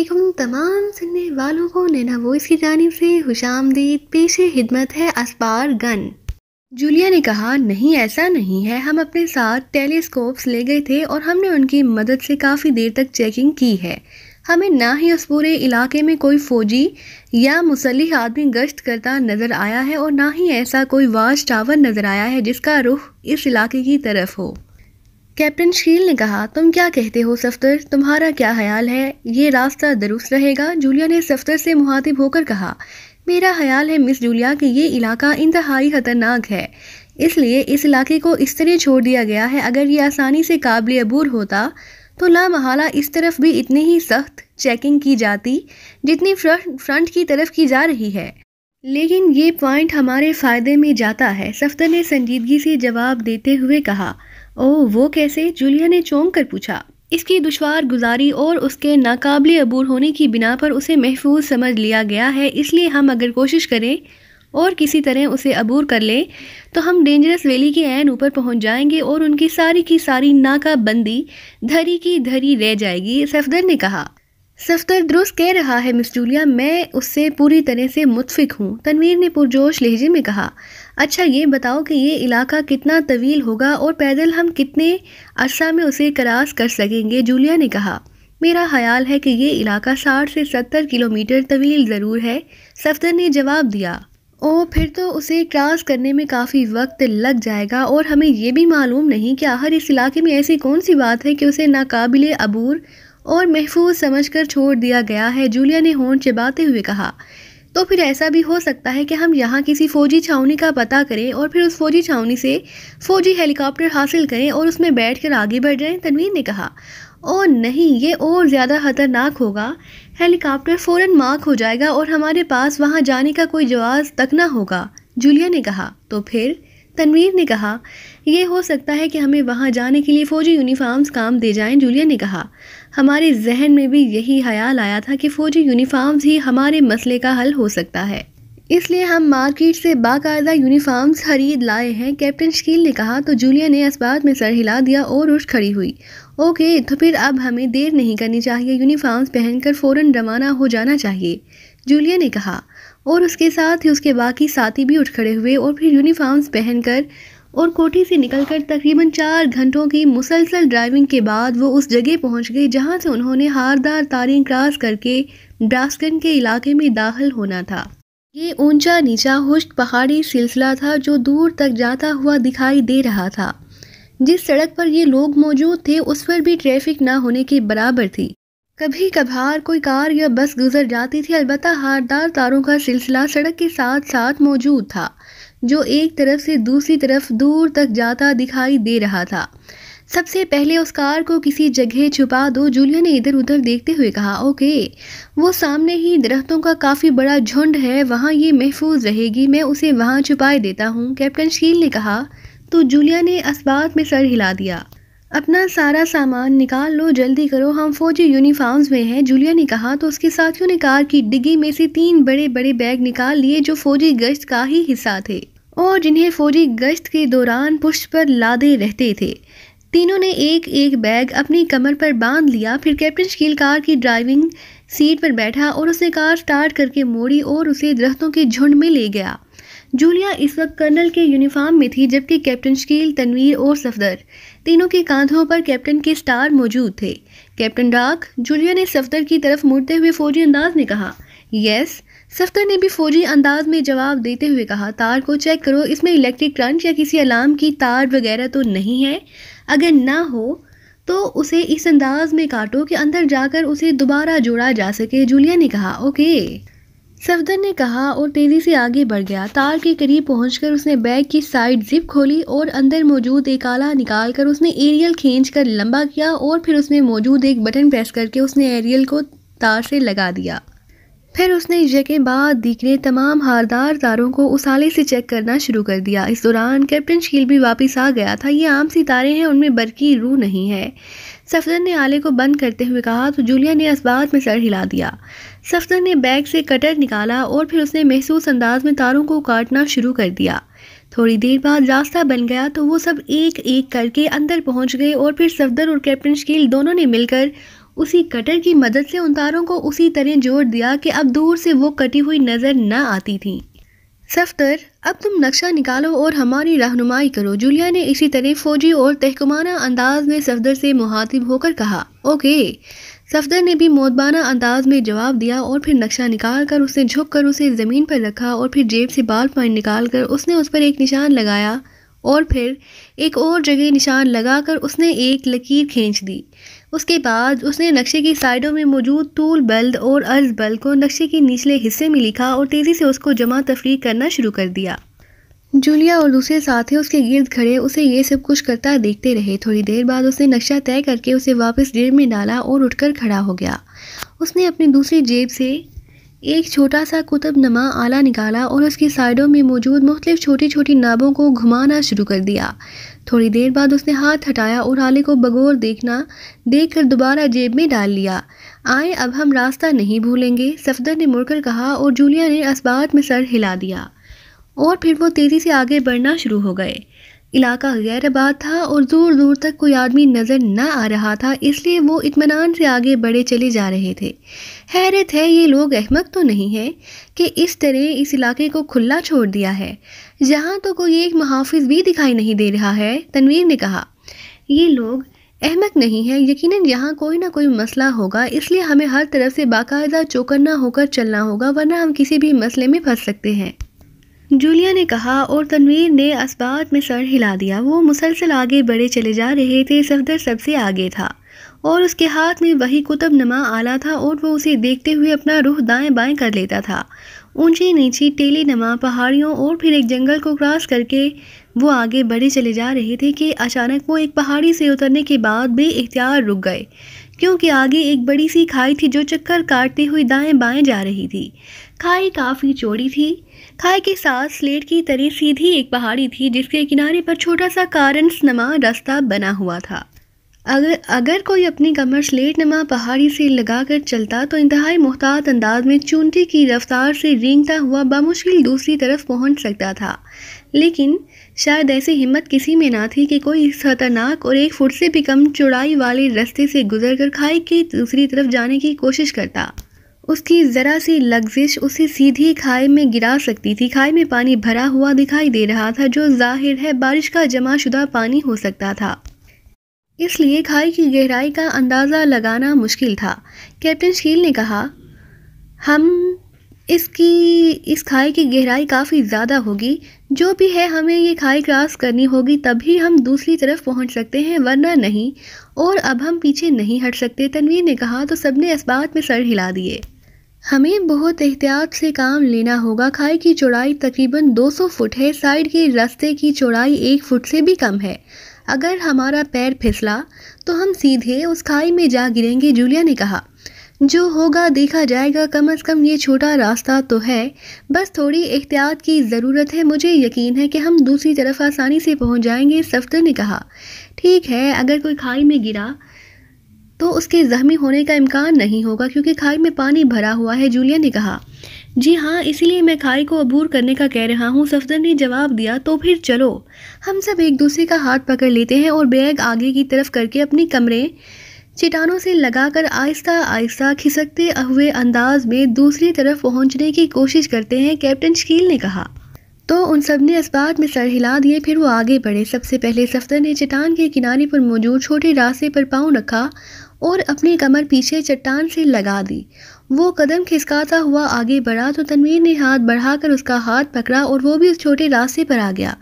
वालेकुम तमाम सुनने वालों को नैना वॉइस की जानब से खुश आमदीद पेश हिदमत है असबार गन जूलिया ने कहा नहीं ऐसा नहीं है हम अपने साथ टेलीस्कोप्स ले गए थे और हमने उनकी मदद से काफ़ी देर तक चेकिंग की है हमें ना ही उस पूरे इलाके में कोई फ़ौजी या मुसलह आदमी गश्त करता नज़र आया है और ना ही ऐसा कोई वाश टावर नज़र आया है जिसका रुख इस इलाके की तरफ हो कैप्टन शील ने कहा तुम क्या कहते हो सफ्तर तुम्हारा क्या ख्याल है ये रास्ता दुरुस्त रहेगा जूलिया ने सफ्तर से मुहातिब होकर कहा मेरा ख्याल है मिस जूलिया कि ये इलाका इंतहाई ख़तरनाक है इसलिए इस इलाके को इस तरह छोड़ दिया गया है अगर ये आसानी से काबिल अबूर होता तो लामहला इस तरफ भी इतनी ही सख्त चेकिंग की जाती जितनी फ्रंट फ्रंट की तरफ की जा रही है लेकिन ये पॉइंट हमारे फ़ायदे में जाता है सफ्तर ने संजीदगी से जवाब देते हुए कहा ओह वो कैसे जूलिया ने चौंक कर पूछा इसकी दुशवार गुजारी और उसके नाकाबले अबूर होने की बिना पर उसे महफूज समझ लिया गया है इसलिए हम अगर कोशिश करें और किसी तरह उसे अबूर कर लें तो हम डेंजरस वैली के ऐन ऊपर पहुंच जाएंगे और उनकी सारी की सारी नाकाबंदी धरी की धरी रह जाएगी सफदर ने कहा सफदर दुरुस्त कह रहा है मिस जूलिया मैं उससे पूरी तरह से मुतफिक हूँ तनवीर ने पुरजोश लहजे में कहा अच्छा ये बताओ कि ये इलाका कितना तवील होगा और पैदल हम कितने अरसा में उसे क्रॉस कर सकेंगे जूलिया ने कहा मेरा ख्याल है कि ये इलाका साठ से सत्तर किलोमीटर तवील ज़रूर है सफदर ने जवाब दिया ओ फिर तो उसे क्रॉस करने में काफ़ी वक्त लग जाएगा और हमें यह भी मालूम नहीं कि आखिर इस इलाके में ऐसी कौन सी बात है कि उसे नाकाबिल अबूर और महफूज समझ कर छोड़ दिया गया है जूलिया ने होंठ चबाते हुए कहा तो फिर ऐसा भी हो सकता है कि हम यहाँ किसी फ़ौजी छावनी का पता करें और फिर उस फ़ौजी छावनी से फ़ौजी हेलीकॉप्टर हासिल करें और उसमें बैठकर आगे बढ़ जाएं तनवीर ने कहा ओ नहीं ये और ज़्यादा ख़तरनाक होगा हेलीकॉप्टर फ़ौर मार्क हो जाएगा और हमारे पास वहाँ जाने का कोई जवाब तक ना होगा जूलिया ने कहा तो फिर तनवीर ने कहा यह हो सकता है कि हमें वहाँ जाने के लिए फ़ौजी यूनिफॉर्म्स काम दे जाएं जूलिया ने कहा हमारे जहन में भी यही ख्याल आया था कि फ़ौजी यूनिफॉर्म्स ही हमारे मसले का हल हो सकता है इसलिए हम मार्केट से बाकायदा यूनिफॉर्म्स खरीद लाए हैं कैप्टन शकील ने कहा तो जूलिया ने इस्बात में सर हिला दिया और उठ खड़ी हुई ओके तो फिर अब हमें देर नहीं करनी चाहिए यूनिफॉर्म्स पहनकर फ़ौरन रवाना हो जाना चाहिए जूलिया ने कहा और उसके साथ ही उसके बाकी साथी भी उठ खड़े हुए और फिर यूनिफॉर्म्स पहनकर और कोठी से निकलकर तकरीबन चार घंटों की मुसलसल ड्राइविंग के बाद वो उस जगह पहुंच गई जहां से उन्होंने हारदार तारें क्रॉस करके ब्रास्कन के इलाके में दाखिल होना था ये ऊंचा नीचा हुश्त पहाड़ी सिलसिला था जो दूर तक जाता हुआ दिखाई दे रहा था जिस सड़क पर ये लोग मौजूद थे उस पर भी ट्रैफिक ना होने के बराबर थी कभी कभार कोई कार या बस गुजर जाती थी अलबत्त हारदार तारों का सिलसिला सड़क के साथ साथ मौजूद था जो एक तरफ से दूसरी तरफ दूर तक जाता दिखाई दे रहा था सबसे पहले उस कार को किसी जगह छुपा दो जूलिया ने इधर उधर देखते हुए कहा ओके वो सामने ही दरख्तों का काफ़ी बड़ा झुंड है वहाँ ये महफूज रहेगी मैं उसे वहाँ छुपाए देता हूँ कैप्टन शील ने कहा तो जूलिया ने इस्बात में सर हिला दिया अपना सारा सामान निकाल लो जल्दी करो हम फौजी यूनिफॉर्म्स में हैं जूलिया ने कहा तो उसके साथियों ने कार की डिग्गी में से तीन बड़े बड़े बैग निकाल लिए जो फौजी गश्त का ही हिस्सा थे और जिन्हें फौजी गश्त के दौरान पुष्ट पर लादे रहते थे तीनों ने एक एक बैग अपनी कमर पर बांध लिया फिर कैप्टन शकील कार की ड्राइविंग सीट पर बैठा और उसे कार स्टार्ट करके मोड़ी और उसे दरख्तों के झुंड में ले गया जूलिया इस वक्त कर्नल के यूनिफॉर्म में थी जबकि कैप्टन शकील तनवीर और सफदर तीनों के कांधों पर कैप्टन के स्टार मौजूद थे कैप्टन डाक जूलिया ने सफदर की तरफ मुड़ते हुए फौजी अंदाज में कहा यस सफ्तर ने भी फौजी अंदाज में जवाब देते हुए कहा तार को चेक करो इसमें इलेक्ट्रिक करंट या किसी अलार्म की तार वगैरह तो नहीं है अगर ना हो तो उसे इस अंदाज में काटो कि अंदर जाकर उसे दोबारा जोड़ा जा सके जूलिया ने कहा ओके सफदर ने कहा और तेज़ी से आगे बढ़ गया तार के करीब पहुंचकर उसने बैग की साइड जिप खोली और अंदर मौजूद एक आला निकाल कर उसने एरियल खींच कर लंबा किया और फिर उसमें मौजूद एक बटन प्रेस करके उसने एरियल को तार से लगा दिया फिर उसने जगह बाद दिखने तमाम हारदार तारों को उसाले से चेक करना शुरू कर दिया इस दौरान कैप्टन शील भी वापस आ गया था ये आम सितारे हैं उनमें बरकी रूह नहीं है सफदर ने आले को बंद करते हुए कहा तो जूलिया ने इस्बात में सर हिला दिया सफदर ने बैग से कटर निकाला और फिर उसने महसूस अंदाज में तारों को काटना शुरू कर दिया थोड़ी देर बाद रास्ता बन गया तो वो सब एक एक करके अंदर पहुंच गए और फिर सफदर और कैप्टन शकील दोनों ने मिलकर उसी कटर की मदद से उन तारों को उसी तरह जोड़ दिया कि अब दूर से वो कटी हुई नज़र न आती थी सफ्तर अब तुम नक्शा निकालो और हमारी रहनुमाई करो जूलिया ने इसी तरह फौजी और तहकुमाना अंदाज में सफदर से मुहातिब होकर कहा ओके सफदर ने भी मोतबाना अंदाज में जवाब दिया और फिर नक्शा निकाल कर उसने झुक कर उसे ज़मीन पर रखा और फिर जेब से बाल पॉइंट निकाल कर उसने उस पर एक निशान लगाया और फिर एक और जगह निशान लगाकर उसने एक लकीर खींच दी उसके बाद उसने नक्शे की साइडों में मौजूद तूल बल्द और अर्ज बल्द को नक्शे के निचले हिस्से में लिखा और तेज़ी से उसको जमा तफरी करना शुरू कर दिया जूलिया और दूसरे साथी उसके गिर्द खड़े उसे ये सब कुछ करता देखते रहे थोड़ी देर बाद उसने नक्शा तय करके उसे वापस जेब में डाला और उठकर खड़ा हो गया उसने अपनी दूसरी जेब से एक छोटा सा कुतुब नमा आला निकाला और उसकी साइडों में मौजूद मुख्तलिफ छोटी छोटी नाबों को घुमाना शुरू कर दिया थोड़ी देर बाद उसने हाथ हटाया और आले को बगौर देखना देख कर दोबारा जेब में डाल लिया आए अब हम रास्ता नहीं भूलेंगे सफदर ने मुड़कर कहा और जूलिया ने इस बात में सर हिला दिया और फिर वो तेज़ी से आगे बढ़ना शुरू हो गए इलाका गैर आबाद था और दूर दूर तक कोई आदमी नज़र न आ रहा था इसलिए वो इतमान से आगे बढ़े चले जा रहे थे हैरत है ये लोग अहमक तो नहीं है कि इस तरह इस इलाके को खुला छोड़ दिया है जहाँ तो कोई एक मुहाफ़ भी दिखाई नहीं दे रहा है तनवीर ने कहा ये लोग अहमक नहीं है यकीनन यहाँ कोई ना कोई मसला होगा इसलिए हमें हर तरफ से बाकायदा चौकन्ना होकर चलना होगा वरना हम किसी भी मसले में फंस सकते हैं जूलिया ने कहा और तनवीर ने असबात में सर हिला दिया वो मुसलसल आगे बढ़े चले जा रहे थे सफदर सबसे आगे था और उसके हाथ में वही कुतुब नमा आला था और वो उसे देखते हुए अपना रुख दाएं बाएं कर लेता था ऊंची नीची टेली नमा पहाड़ियों और फिर एक जंगल को क्रॉस करके वो आगे बढ़े चले जा रहे थे कि अचानक वो एक पहाड़ी से उतरने के बाद भी इख्तियार रुक गए क्योंकि आगे एक बड़ी सी खाई थी जो चक्कर काटती हुई दाएं बाएं जा रही थी खाई काफ़ी चौड़ी थी खाई के साथ स्लेट की तरह सीधी एक पहाड़ी थी जिसके किनारे पर छोटा सा कारंस नमा रास्ता बना हुआ था अगर अगर कोई अपनी कमर स्लेट नमा पहाड़ी से लगाकर चलता तो इंतहाई मोहतात अंदाज में चूंटी की रफ्तार से रेंगता हुआ बामुश्किल दूसरी तरफ पहुंच सकता था लेकिन शायद ऐसी हिम्मत किसी में ना थी कि कोई इस खतरनाक और एक फुट से भी कम चौड़ाई वाले रास्ते से गुजर कर खाई की दूसरी तरफ जाने की कोशिश करता उसकी ज़रा सी लग्जिश उसे सीधी खाई में गिरा सकती थी खाई में पानी भरा हुआ दिखाई दे रहा था जो जाहिर है बारिश का जमाशुदा पानी हो सकता था इसलिए खाई की गहराई का अंदाज़ा लगाना मुश्किल था कैप्टन शील ने कहा हम इसकी इस खाई की गहराई काफ़ी ज़्यादा होगी जो भी है हमें ये खाई क्रॉस करनी होगी तभी हम दूसरी तरफ पहुंच सकते हैं वरना नहीं और अब हम पीछे नहीं हट सकते तनवीर ने कहा तो सबने इस बात में सर हिला दिए हमें बहुत एहतियात से काम लेना होगा खाई की चौड़ाई तकरीबन 200 फुट है साइड के रास्ते की चौड़ाई एक फुट से भी कम है अगर हमारा पैर फिसला तो हम सीधे उस खाई में जा गिरेंगे जूलिया ने कहा जो होगा देखा जाएगा कम अज़ कम ये छोटा रास्ता तो है बस थोड़ी एहतियात की ज़रूरत है मुझे यकीन है कि हम दूसरी तरफ आसानी से पहुंच जाएंगे सफ्तर ने कहा ठीक है अगर कोई खाई में गिरा तो उसके जख्मी होने का इम्कान नहीं होगा क्योंकि खाई में पानी भरा हुआ है जूलिया ने कहा जी हाँ इसीलिए मैं खाई को अबूर करने का कह रहा हूँ सफदर ने जवाब दिया तो फिर चलो हम सब एक दूसरे का हाथ पकड़ लेते हैं और बैग आगे की तरफ करके अपने कमरे चिटानों से लगाकर आहिस्ता आहिस्ता खिसकते हुए अंदाज में दूसरी तरफ पहुंचने की कोशिश करते हैं कैप्टन शकील ने कहा तो उन सब ने इस्पात में सर हिला दिए फिर वो आगे बढ़े सबसे पहले सफ्तर ने चट्टान के किनारे पर मौजूद छोटे रास्ते पर पाँव रखा और अपनी कमर पीछे चट्टान से लगा दी वो कदम खिसकाता हुआ आगे बढ़ा तो तनवीर ने हाथ बढ़ाकर उसका हाथ पकड़ा और वो भी उस छोटे रास्ते पर आ गया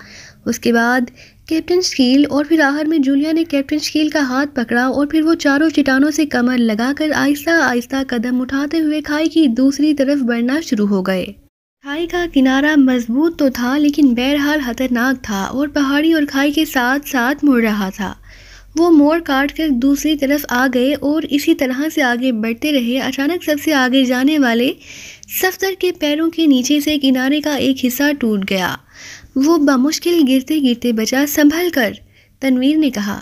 उसके बाद कैप्टन स्कील और फिर आहर में जूलिया ने कैप्टन स्कील का हाथ पकड़ा और फिर वो चारों चिटानों से कमर लगाकर आहिस्ता आहिस्ता कदम उठाते हुए खाई की दूसरी तरफ बढ़ना शुरू हो गए खाई का किनारा मजबूत तो था लेकिन बहरहाल खतरनाक था और पहाड़ी और खाई के साथ साथ मुड़ रहा था वो मोड़ काट कर दूसरी तरफ आ गए और इसी तरह से आगे बढ़ते रहे अचानक सबसे आगे जाने वाले सफदर के पैरों के नीचे से किनारे का एक हिस्सा टूट गया वो बामुश्किल गिरते गिरते बचा संभल कर तनवीर ने कहा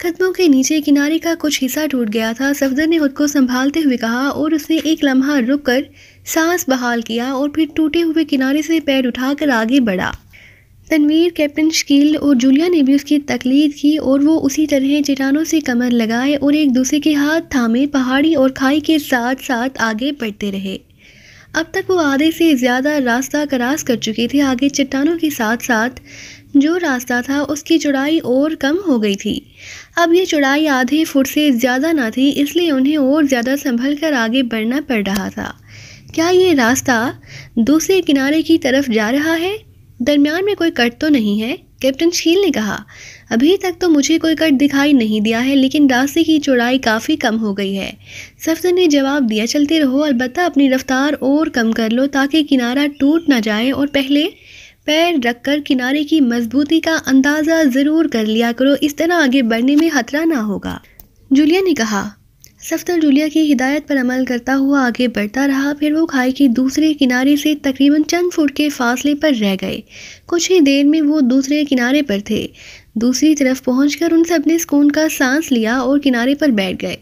कदमों के नीचे किनारे का कुछ हिस्सा टूट गया था सफदर ने खुद को संभालते हुए कहा और उसने एक लम्हा रुक कर सांस बहाल किया और फिर टूटे हुए किनारे से पैर उठाकर आगे बढ़ा तनवीर कैप्टन शकील और जूलिया ने भी उसकी तकलीद की और वो उसी तरह चटानों से कमर लगाए और एक दूसरे के हाथ थामे पहाड़ी और खाई के साथ साथ आगे बढ़ते रहे अब तक वो आधे से ज़्यादा रास्ता क्रॉस कर चुकी थी आगे चट्टानों के साथ साथ जो रास्ता था उसकी चौड़ाई और कम हो गई थी अब ये चौड़ाई आधे फुट से ज़्यादा ना थी इसलिए उन्हें और ज़्यादा संभल कर आगे बढ़ना पड़ रहा था क्या ये रास्ता दूसरे किनारे की तरफ जा रहा है दरमियान में कोई कट तो नहीं है कैप्टन शील ने कहा अभी तक तो मुझे कोई कट दिखाई नहीं दिया है लेकिन रास्ते की चौड़ाई काफ़ी कम हो गई है सफदर ने जवाब दिया चलते रहो अलबत्ता अपनी रफ्तार और कम कर लो ताकि किनारा टूट ना जाए और पहले पैर रखकर किनारे की मजबूती का अंदाज़ा ज़रूर कर लिया करो इस तरह आगे बढ़ने में खतरा ना होगा जूलिया ने कहा सफदर जूलिया की हिदायत पर अमल करता हुआ आगे बढ़ता रहा फिर वो खाई के दूसरे किनारे से तकरीबन चंद फुट के फासले पर रह गए कुछ ही देर में वो दूसरे किनारे पर थे दूसरी तरफ पहुंचकर उन सब ने सुकून का सांस लिया और किनारे पर बैठ गए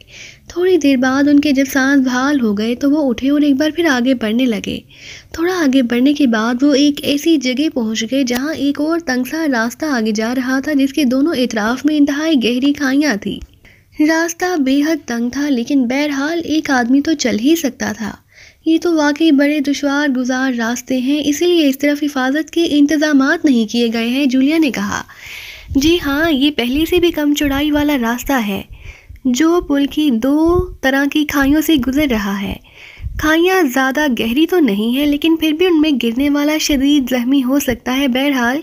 थोड़ी देर बाद उनके जब सांस बहाल हो गए तो वो उठे और एक बार फिर आगे बढ़ने लगे थोड़ा आगे बढ़ने के बाद वो एक ऐसी जगह पहुंच गए जहां एक और तंगसा रास्ता आगे जा रहा था जिसके दोनों इतराफ़ में इंतहाई गहरी खाइयाँ थी रास्ता बेहद तंग था लेकिन बहरहाल एक आदमी तो चल ही सकता था ये तो वाकई बड़े दुशवार गुजार रास्ते हैं इसीलिए इस तरफ हिफाजत के इंतजाम नहीं किए गए हैं जूलिया ने कहा जी हाँ ये पहले से भी कम चौड़ाई वाला रास्ता है जो पुल की दो तरह की खाइयों से गुजर रहा है खाइयाँ ज़्यादा गहरी तो नहीं है लेकिन फिर भी उनमें गिरने वाला शदीद जख्मी हो सकता है बहरहाल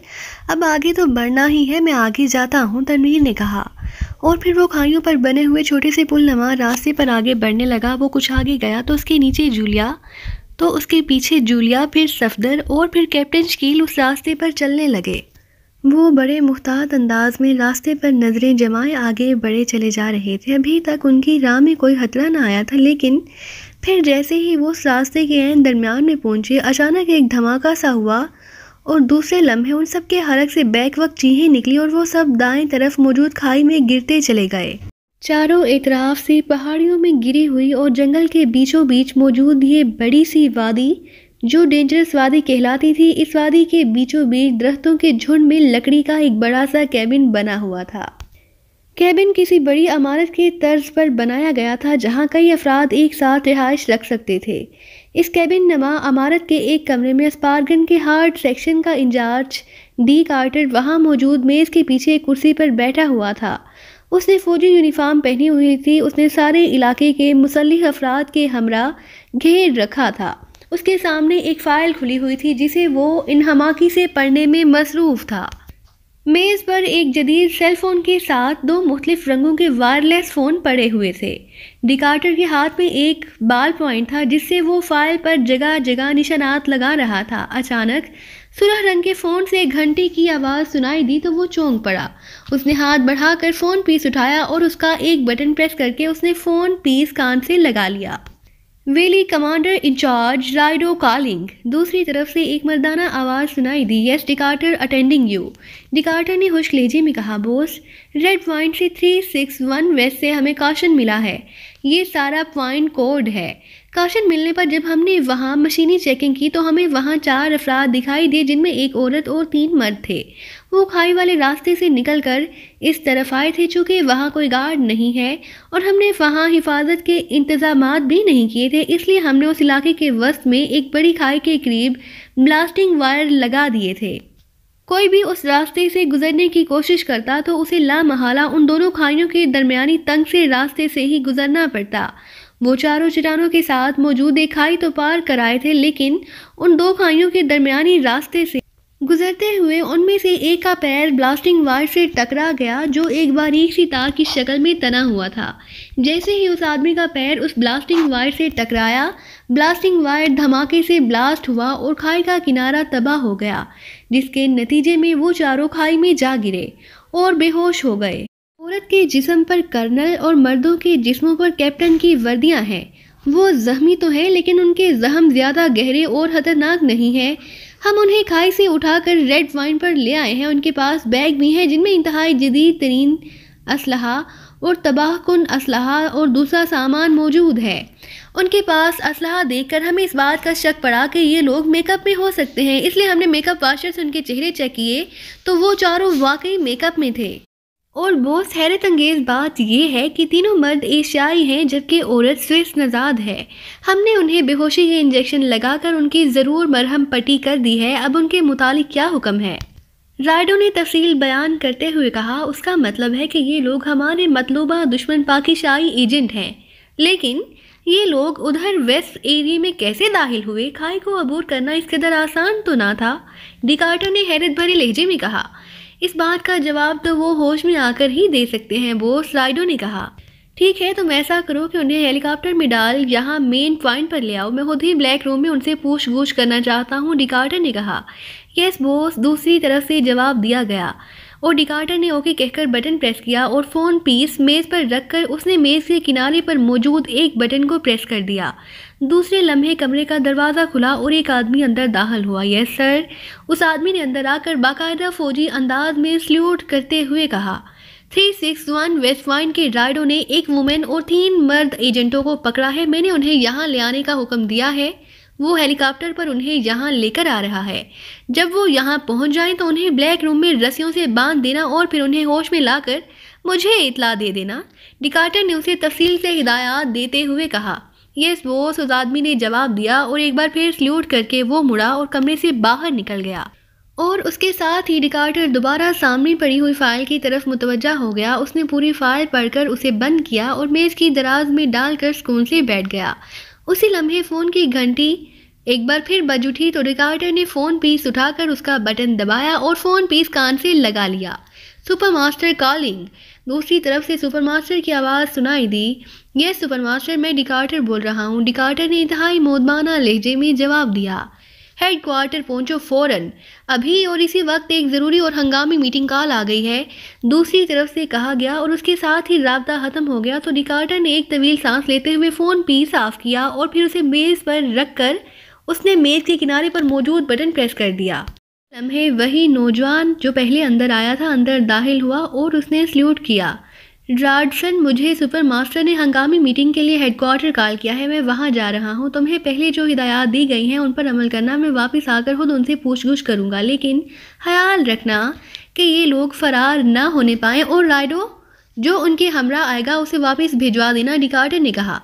अब आगे तो बढ़ना ही है मैं आगे जाता हूँ तनवीर ने कहा और फिर वो खाइयों पर बने हुए छोटे से पुल नमा रास्ते पर आगे बढ़ने लगा वो कुछ आगे गया तो उसके नीचे जूलिया तो उसके पीछे जूलिया फिर सफदर और फिर कैप्टन शकील उस रास्ते पर चलने लगे वो बड़े मुख्तात अंदाज में रास्ते पर नज़रें जमाए आगे बढ़े चले जा रहे थे अभी तक उनकी राह में कोई खतरा ना आया था लेकिन फिर जैसे ही वो उस रास्ते के एन दरमियान में पहुंचे अचानक एक धमाका सा हुआ और दूसरे लम्हे उन सब के हलक से बैक वक्त चीहें निकली और वो सब दाएं तरफ मौजूद खाई में गिरते चले गए चारों इतराफ़ से पहाड़ियों में गिरी हुई और जंगल के बीचों बीच मौजूद ये बड़ी सी वादी जो डेंजरस वादी कहलाती थी इस वादी के बीचों बीच दरख्तों के झुंड में लकड़ी का एक बड़ा सा कैबिन बना हुआ था कैबिन किसी बड़ी इमारत के तर्ज पर बनाया गया था जहां कई अफराद एक साथ रिहाइश रख सकते थे इस कैबिन नमा इमारत के एक कमरे में स्पारगन के हार्ट सेक्शन का इंचार्ज डी कार्टर वहां मौजूद मेज़ के पीछे कुर्सी पर बैठा हुआ था उसने फौजी यूनिफॉर्म पहनी हुई थी उसने सारे इलाके के मुसलह अफराद के हमरा घेर रखा था उसके सामने एक फ़ाइल खुली हुई थी जिसे वो इन हमाकी से पढ़ने में मसरूफ़ था मेज़ पर एक जदीद सेलफ़ोन के साथ दो मुख्तफ रंगों के वायरलेस फ़ोन पड़े हुए थे डिकार्टर के हाथ में एक बाल पॉइंट था जिससे वो फाइल पर जगह जगह निशानात लगा रहा था अचानक सुलह रंग के फ़ोन से एक घंटे की आवाज़ सुनाई दी तो वो चौंक पड़ा उसने हाथ बढ़ाकर फ़ोन पीस उठाया और उसका एक बटन प्रेस करके उसने फ़ोन पीस कान से लगा लिया वेली कमांडर इंचार्ज राइडो कालिंग दूसरी तरफ से एक मर्दाना आवाज़ सुनाई दी yes D Carter attending you D Carter ने होश लेजे में कहा बोस रेड पॉइंट से थ्री सिक्स वन वेस्ट से हमें कॉशन मिला है ये सारा पॉइंट कोड है काशन मिलने पर जब हमने वहाँ मशीनी चेकिंग की तो हमें वहाँ चार अफराद दिखाई दिए जिनमें एक औरत और तीन मर्द थे वो खाई वाले रास्ते से निकलकर इस तरफ आए थे चूँकि वहाँ कोई गार्ड नहीं है और हमने वहाँ हिफाजत के इंतजाम भी नहीं किए थे इसलिए हमने उस इलाके के वस्त में एक बड़ी खाई के करीब ब्लास्टिंग वायर लगा दिए थे कोई भी उस रास्ते से गुजरने की कोशिश करता तो उसे लामहला उन दोनों खाइयों के दरमियानी तंग से रास्ते से ही गुजरना पड़ता वो चारों चिटानों के साथ मौजूद एक खाई तो पार कर आए थे लेकिन उन दो खाइयों के दरमियानी रास्ते से गुजरते हुए उनमें से एक का पैर ब्लास्टिंग वायर से टकरा गया जो एक बारीक सी तार की शक्ल में तना हुआ था जैसे ही उस आदमी का पैर उस ब्लास्टिंग वायर से टकराया ब्लास्टिंग वायर धमाके से ब्लास्ट हुआ और खाई का किनारा तबाह हो गया जिसके नतीजे में वो चारों खाई में जा गिरे और बेहोश हो गए औरत के जिस्म पर कर्नल और मर्दों के जिस्मों पर कैप्टन की वर्दियां हैं वो जख्मी तो हैं लेकिन उनके जख्म ज़्यादा गहरे और ख़तरनाक नहीं हैं हम उन्हें खाई से उठाकर रेड वाइन पर ले आए हैं उनके पास बैग भी हैं जिनमें इंतहाई जदीद तरीन असलहा और तबाह कन असलहा और दूसरा सामान मौजूद है उनके पास देख कर हमें इस बात का शक पड़ा कि ये लोग मेकअप में हो सकते हैं इसलिए हमने मेकअप वाशर से उनके चेहरे चेक किए तो वो चारों वाकई मेकअप में थे और बहुत हैरत अंगेज बात यह है कि तीनों मर्द एशियाई हैं जबकि औरत स्विस नजाद है हमने उन्हें बेहोशी के इंजेक्शन लगाकर उनकी ज़रूर मरहम पट्टी कर दी है अब उनके मुतालिक क्या हुक्म है राइडो ने तफसील बयान करते हुए कहा उसका मतलब है कि ये लोग हमारे मतलूबा दुश्मन पाकिशाही एजेंट हैं लेकिन ये लोग उधर वेस्ट एरिया में कैसे दाखिल हुए खाई को अबूर करना इस कदर आसान तो ना था डिकार्टो ने हैरत भरे लहजे में कहा इस बात का जवाब तो वो होश में आकर ही दे सकते हैं बोस राइडो ने कहा ठीक है तुम ऐसा करो कि उन्हें हेलीकॉप्टर में डाल यहाँ मेन पॉइंट पर ले आओ मैं खुद ही ब्लैक रूम में उनसे पूछ गूछ करना चाहता हूँ डिकार्टर ने कहा यस बोस दूसरी तरफ से जवाब दिया गया और डिकार्टर ने ओके कहकर बटन प्रेस किया और फ़ोन पीस मेज़ पर रखकर उसने मेज़ के किनारे पर मौजूद एक बटन को प्रेस कर दिया दूसरे लम्हे कमरे का दरवाज़ा खुला और एक आदमी अंदर दाखिल हुआ यस सर उस आदमी ने अंदर आकर बाकायदा फौजी अंदाज में सल्यूट करते हुए कहा थ्री सिक्स वन वेस्ट वाइन के राइडों ने एक वुमेन और तीन मर्द एजेंटों को पकड़ा है मैंने उन्हें यहाँ ले आने का हुक्म दिया है वो हेलीकॉप्टर पर उन्हें यहाँ लेकर आ रहा है जब वो यहाँ पहुँच जाए तो उन्हें ब्लैक रूम में रस्सियों से बांध देना और फिर उन्हें होश में लाकर मुझे इतला दे देना डिकार्टर ने उसे तफसील से हिदायत देते हुए कहा यस बोस उस आदमी ने जवाब दिया और एक बार फिर सल्यूट करके वो मुड़ा और कमरे से बाहर निकल गया और उसके साथ ही रिकार्डर दोबारा सामने पड़ी हुई फाइल की तरफ मुतवजह हो गया उसने पूरी फाइल पढ़कर उसे बंद किया और मेज़ की दराज में डालकर सुकून से बैठ गया उसी लम्हे फ़ोन की घंटी एक बार फिर बज उठी तो रिकार्डर ने फ़ोन पीस उठाकर उसका बटन दबाया और फ़ोन पीस कान से लगा लिया सुपर मास्टर कॉलिंग दूसरी तरफ से सुपर मास्टर की आवाज़ सुनाई दी यह सुपर मास्टर मैं डिकार्टर बोल रहा हूँ डिकार्टर ने इंतहाई मोदबाना लहजे में जवाब दिया हेड क्वार्टर पहुंचो फौरन अभी और इसी वक्त एक ज़रूरी और हंगामी मीटिंग कॉल आ गई है दूसरी तरफ से कहा गया और उसके साथ ही रबता ख़त्म हो गया तो डिकार्टर ने एक तवील सांस लेते हुए फ़ोन पी साफ़ किया और फिर उसे मेज़ पर रख कर उसने मेज़ के किनारे पर मौजूद बटन प्रेस कर दिया लम्हे वही नौजवान जो पहले अंदर आया था अंदर दाखिल हुआ और उसने सल्यूट किया ड्राडसन मुझे सुपर मास्टर ने हंगामी मीटिंग के लिए हेडक्वार्टर कॉल किया है मैं वहाँ जा रहा हूँ तुम्हें पहले जो हिदायत दी गई हैं उन पर अमल करना मैं वापस आकर खुद उनसे पूछ गुछ करूँगा लेकिन ख्याल रखना कि ये लोग फरार ना होने पाएँ और राइडो जो उनके हमरा आएगा उसे वापस भिजवा देना डिकार्टर ने कहा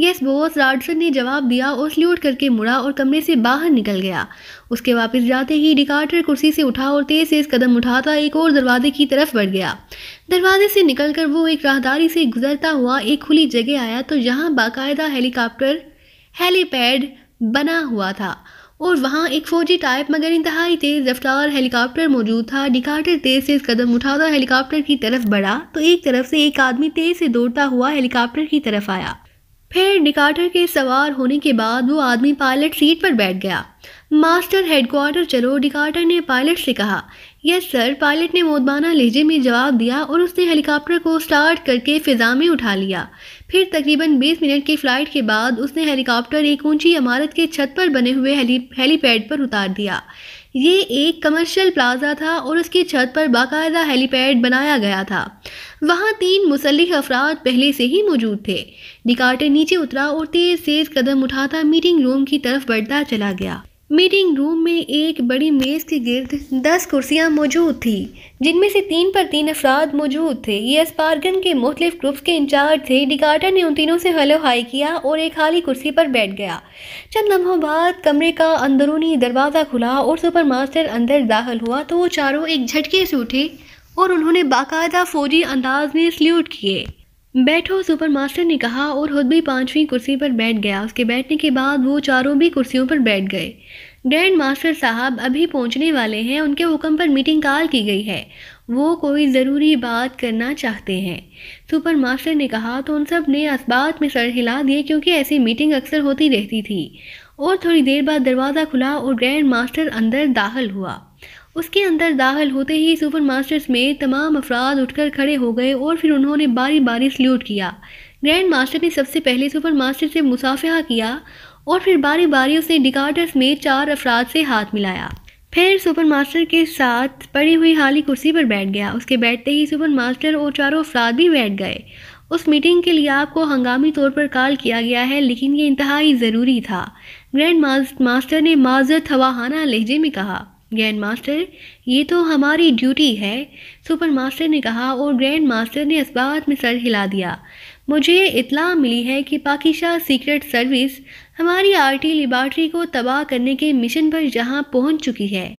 यस बोस रॉडसन ने जवाब दिया और सल्यूट करके मुड़ा और कमरे से बाहर निकल गया उसके वापस जाते ही डिकार्टर कुर्सी से उठा और तेज तेज कदम उठाता एक और दरवाजे की तरफ बढ़ गया दरवाजे से निकलकर वो एक राहदारी से गुजरता हुआ एक खुली जगह आया तो यहाँ बाकायदा हेलीकॉप्टर हेलीपैड बना हुआ था और वहाँ एक फौजी टाइप मगर इंतहाई तेज़ रफ्तार हेलीकॉप्टर मौजूद था डिकार्टर तेज़ तेज़ कदम उठाता हेलीकॉप्टर की तरफ बढ़ा तो एक तरफ से एक आदमी तेज़ से दौड़ता हुआ हेलीकॉप्टर की तरफ आया फिर डिकार्टर के सवार होने के बाद वो आदमी पायलट सीट पर बैठ गया मास्टर हेडक्वार्टर चलो डिकार्टर ने पायलट से कहा यस सर पायलट ने मोदबाना लहजे में जवाब दिया और उसने हेलीकॉप्टर को स्टार्ट करके फिजा में उठा लिया फिर तकरीबन 20 मिनट की फ़्लाइट के बाद उसने हेलीकॉप्टर एक ऊंची इमारत के छत पर बने हुए हेलीपैड पर उतार दिया ये एक कमर्शियल प्लाजा था और उसकी छत पर बाकायदा हेलीपैड बनाया गया था वहाँ तीन मुसलिक अफराद पहले से ही मौजूद थे डिकार्टर नीचे उतरा और तेज़ तेज़ कदम उठाता मीटिंग रूम की तरफ बढ़ता चला गया मीटिंग रूम में एक बड़ी मेज़ के गिर्द दस कुर्सियां मौजूद थी जिनमें से तीन पर तीन अफराद मौजूद थे ये स्पार्गन के मुख्तफ ग्रुप्स के इंचार्ज थे डिकार्टर ने उन तीनों से हलो हाई किया और एक खाली कुर्सी पर बैठ गया चंद लम्हों बाद कमरे का अंदरूनी दरवाज़ा खुला और सुपर मास्टर अंदर दाखिल हुआ तो वो चारों एक झटके से उठे और उन्होंने बाकायदा फ़ौजी अंदाज में सल्यूट किए बैठो सुपर मास्टर ने कहा और खुद भी पांचवीं कुर्सी पर बैठ गया उसके बैठने के बाद वो चारों भी कुर्सियों पर बैठ गए ग्रैंड मास्टर साहब अभी पहुंचने वाले हैं उनके हुक्म पर मीटिंग कॉल की गई है वो कोई ज़रूरी बात करना चाहते हैं सुपर मास्टर ने कहा तो उन सब ने असबात में सर हिला दिए क्योंकि ऐसी मीटिंग अक्सर होती रहती थी और थोड़ी देर बाद दरवाज़ा खुला और ग्रैंड मास्टर अंदर दाखिल हुआ उसके अंदर दाखिल होते ही सुपर मास्टर्स में तमाम अफराद उठकर खड़े हो गए और फिर उन्होंने बारी बारी सल्यूट किया ग्रैंड मास्टर ने सबसे पहले सुपर मास्टर से मुसाफिया किया और फिर बारी बारी उसने डिकार्टर्स में चार अफराद से हाथ मिलाया फिर सुपर मास्टर के साथ पड़ी हुई हाली कुर्सी पर बैठ गया उसके बैठते ही सुपर मास्टर और चारों अफराद भी बैठ गए उस मीटिंग के लिए आपको हंगामी तौर पर कॉल किया गया है लेकिन ये इंतहाई ज़रूरी था ग्रैंड मास्टर ने माजत हवाहाना लहजे में कहा ग्रैंड मास्टर ये तो हमारी ड्यूटी है सुपर मास्टर ने कहा और ग्रैंड मास्टर ने इस बात में सर हिला दिया मुझे इतला मिली है कि पाकिशा सीक्रेट सर्विस हमारी आरटी लेबार्ट्री को तबाह करने के मिशन पर जहां पहुंच चुकी है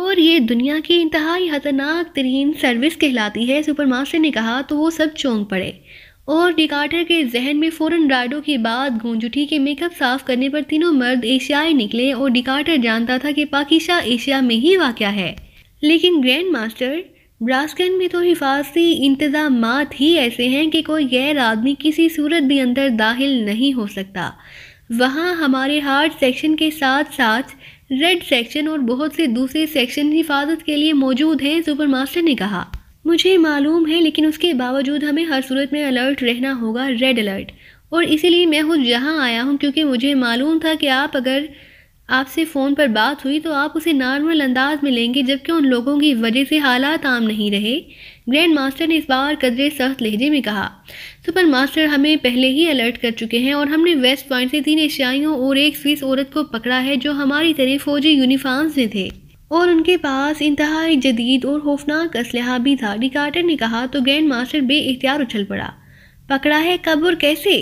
और ये दुनिया की इंतहाई खतरनाक तरीन सर्विस कहलाती है सुपर मास्टर ने कहा तो वो सब चौंक पड़े और डिकार्टर के जहन में फौरन राइडो के बाद गूंज उठी कि मेकअप साफ करने पर तीनों मर्द एशियाई निकले और डिकार्टर जानता था कि पाकिशा एशिया में ही वाक़ है लेकिन ग्रैंड मास्टर ब्रास्कन में तो हिफाजती इंतज़ाम ही ऐसे हैं कि कोई गैर आदमी किसी सूरत भी अंदर दाखिल नहीं हो सकता वहाँ हमारे हार्ड सेक्शन के साथ साथ रेड सेक्शन और बहुत से दूसरे सेक्शन हिफाजत के लिए मौजूद हैं सुपर मास्टर ने कहा मुझे मालूम है लेकिन उसके बावजूद हमें हर सूरत में अलर्ट रहना होगा रेड अलर्ट और इसीलिए मैं खुद यहाँ आया हूँ क्योंकि मुझे मालूम था कि आप अगर आपसे फ़ोन पर बात हुई तो आप उसे नॉर्मल अंदाज में लेंगे जबकि उन लोगों की वजह से हालात आम नहीं रहे ग्रैंड मास्टर ने इस बार कदरे सख्त लहजे में कहा सुपर मास्टर हमें पहले ही अलर्ट कर चुके हैं और हमने वेस्ट पॉइंट से तीन एशियाइयों और एक स्विस औरत को पकड़ा है जो हमारी तरह फ़ौजी यूनिफॉर्म्स में थे और उनके पास इंतहाई जदीद और खौफनाक असलहा भी था डिकार्टर ने कहा तो ग्रैंड मास्टर बे इख्तियार उछल पड़ा पकड़ा है कब और कैसे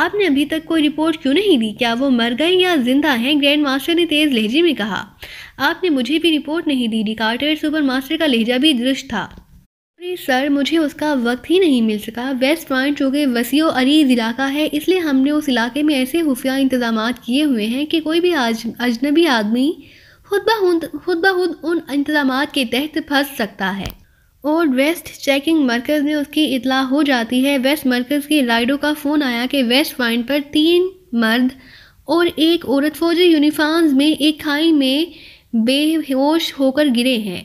आपने अभी तक कोई रिपोर्ट क्यों नहीं दी क्या वो मर गए या जिंदा हैं ग्रैंड मास्टर ने तेज़ लहजे में कहा आपने मुझे भी रिपोर्ट नहीं दी रिकार्टर सुपर मास्टर का लहजा भी दृश्य था सर मुझे उसका वक्त ही नहीं मिल सका वेस्ट पॉइंट जो कि वसी अरीज इलाका है इसलिए हमने उस इलाके में ऐसे खुफिया इंतजाम किए हुए हैं कि कोई भी आज अजनबी आदमी खुद बखुद खुद बखुद उन इंतजाम के तहत फंस सकता है और वेस्ट चेकिंग मरकज़ में उसकी इतला हो जाती है वेस्ट मरकज़ के राइडो का फ़ोन आया कि वेस्ट पॉइंट पर तीन मर्द और एक औरत फौजी यूनिफॉर्म्स में एक खाई में बेहोश होकर गिरे हैं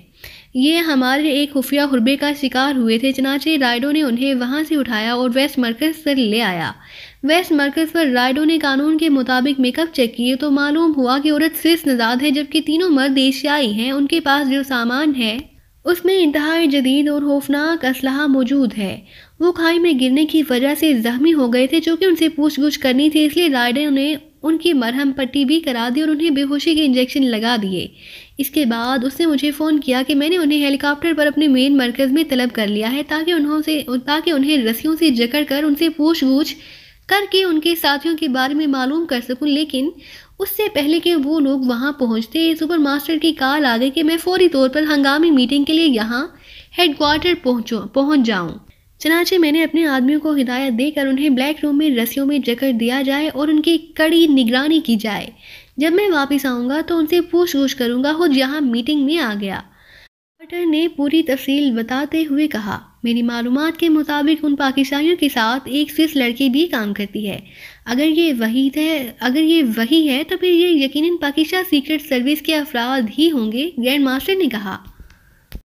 ये हमारे एक खुफिया हुरबे का शिकार हुए थे चनाचे राइडो ने उन्हें वहाँ से उठाया और वेस्ट मरकज़ से ले आया वेस्ट मरकज पर राइडो ने कानून के मुताबिक मेकअप चेक किए तो मालूम हुआ कि औरत सिर्फ नजाद है जबकि तीनों मर्द एशियाई हैं उनके पास जो सामान है उसमें इंतहा जदीद और खौफनाक असलाह मौजूद है वो खाई में गिरने की वजह से जख्मी हो गए थे जो कि उनसे पूछ गुछ करनी थी इसलिए राइडो ने उनकी मरहम पट्टी भी करा दी और उन्हें बेहोशी के इंजेक्शन लगा दिए इसके बाद उसने मुझे फ़ोन किया कि मैंने उन्हें हेलीकॉप्टर पर अपने मेन मरकज़ में तलब कर लिया है ताकि उन्होंने ताकि उन्हें रस्सियों से जकड़ कर उनसे पूछ गूछ करके उनके साथियों के बारे में मालूम कर सकूं लेकिन उससे पहले कि वो लोग वहां पहुँचते सुपर मास्टर की कॉल आ गई कि मैं फौरी तौर पर हंगामी मीटिंग के लिए यहाँ हेडक्वार्टर पहुंचू पहुंच जाऊँ चनाचे मैंने अपने आदमियों को हिदायत देकर उन्हें ब्लैक रूम में रस्सियों में जकड़ दिया जाए और उनकी कड़ी निगरानी की जाए जब मैं वापस आऊँगा तो उनसे पूछ गूछ करूँगा खुद यहाँ मीटिंग में आ गया ने पूरी तफसील बताते हुए कहा मेरी मालूम के मुताबिक उन पाकिस्तानियों के साथ एक स्विस लड़की भी काम करती है अगर ये वही है अगर ये वही है तो फिर ये यकीनन पाकिस्तान सीक्रेट सर्विस के अफराद ही होंगे ग्रैंड मास्टर ने कहा